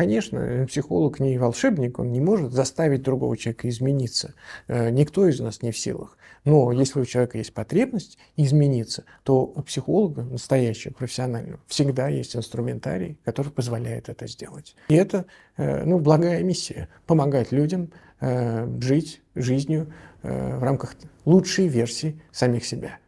Конечно, э, психолог не волшебник, он не может заставить другого человека измениться. Э, никто из нас не в силах. Но если у человека есть потребность измениться, то у психолога, настоящего, профессионального, всегда есть инструментарий, который позволяет это сделать. И это э, ну, благая миссия – помогать людям жить жизнью в рамках лучшей версии самих себя.